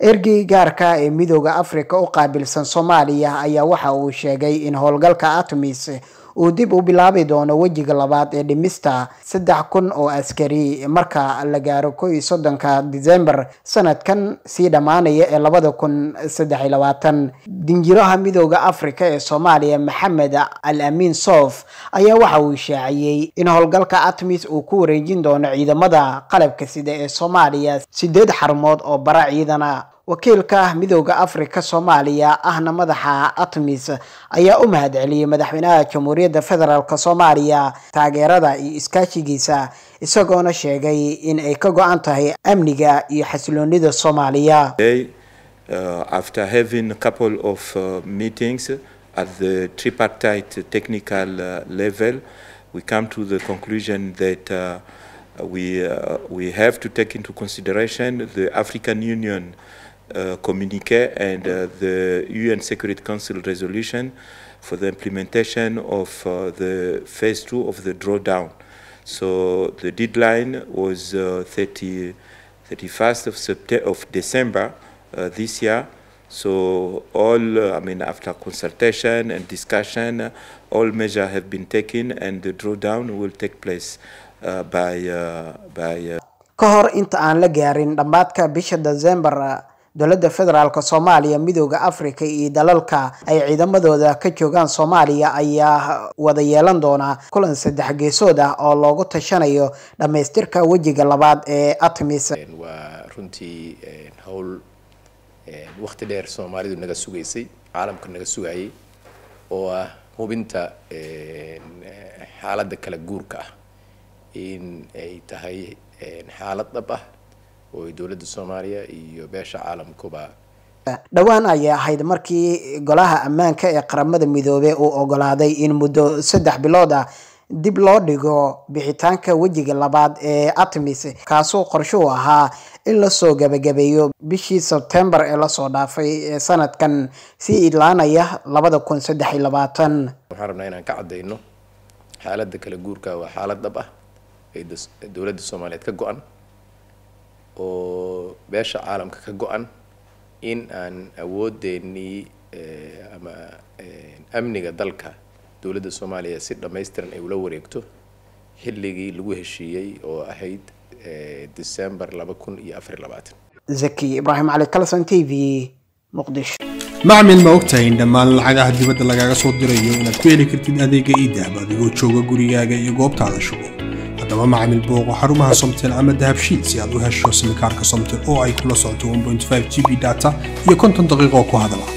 ergii gaarka ee midooda afrika u qaabilsan soomaaliya ayaa waxa uu sheegay in howlgalka atomis uu dib u bilaabi doono wejiga labaad ee dhimista saddex kun oo askari marka la gaaro ko soddonka disembar sanadkan sii dhammaanaya ee labada kun saddex saddexiy labaatan dinjiraha midooda afrika ee soomaaliya maxamed al amiin sof ayaa waxa uu shaaciyey in howlgalka atmis uu ku wareejin doono ciidamada qalabka sida ee soomaaliya sideed xarmood oo bara ciidana wakiilka midooda afrika soomaaliya ahna madaxa atmis ayaa u mahad celiyey madaxweynaha jamhuuriyadda federaalk soomaaliya taageerada iyo iskaashigiisa isagoona sheegay in ay ka go-an tahay amniga iyo xasiloonida soomaaliya uh, after having a couple of uh, meetings at the tripartite technical uh, level, we come to the conclusion that uh, we, uh, we have to take into consideration the African Union uh, communique and uh, the UN Security Council resolution for the implementation of uh, the phase two of the drawdown. So the deadline was uh, 30, 31st of, September, of December uh, this year. So all, uh, I mean, after consultation and discussion, all measures have been taken and the drawdown will take place by... by ka hor inta aan la gaarin dhammaadka bisha dowladda federaalk soomaaliya midooda afrika iyo dalalka ay ciidamadooda ka joogaan soomaaliya ayaa wada yeelan doonaa kulan saddex geesood ah oo loogu tashanayo dhammaystirka wejiga labaad ee atmis waa runtii howl wakhti dheer soomaalidu naga sugaysay caalamka naga sugayay oo ah hubinta xaaladda kala guurka ah in ay tahay xaalad dhab ah oo dowladda soomaaliya iyo beesha caalamkuba dhowaan ayay ahayd markii golaha ammaanka ee qaramada midoobe uu ogolaaday in muddo saddex bilood ah dib loo dhigo bixitaanka wejiga labaad ee artemis kaasoo qorshuu ahaa in lasoo gabagabeeyo bishii sebtembar ee lasoo dhaafay ee sanadkan sii idlaanaya labada kun saddex iyo labaatan waxaan rabnaa inaan ka caddayno xaaladda kala guurka waa xaalad dhab ah ee dowladda soomaaliyeed ka go-an oo beesha caalamka ka go-an in aan awoodeenii eh, ama eh, amniga dalka dowladda soomaaliya si dhammaystiran ay ula wareegto xilligii lagu heshiiyey oo ahayd eh, december laba kun iyo afar labaatan zaki ibraahim cali calson t v muqdisho macmin ma ogtahay in dhammaan lacagaha dibadda lagaaga soo dirayo inaad ku heli kartid adeega iidahba adigoo jooga gurigaaga iyo goobtaada shubo خدمه مع البوغ وحرمها سمتين ama dahabshiid si aad u hesho simikaarka somtel oo ay kula socoto 1.5 gb data iyo konton daqiiqo ku hadala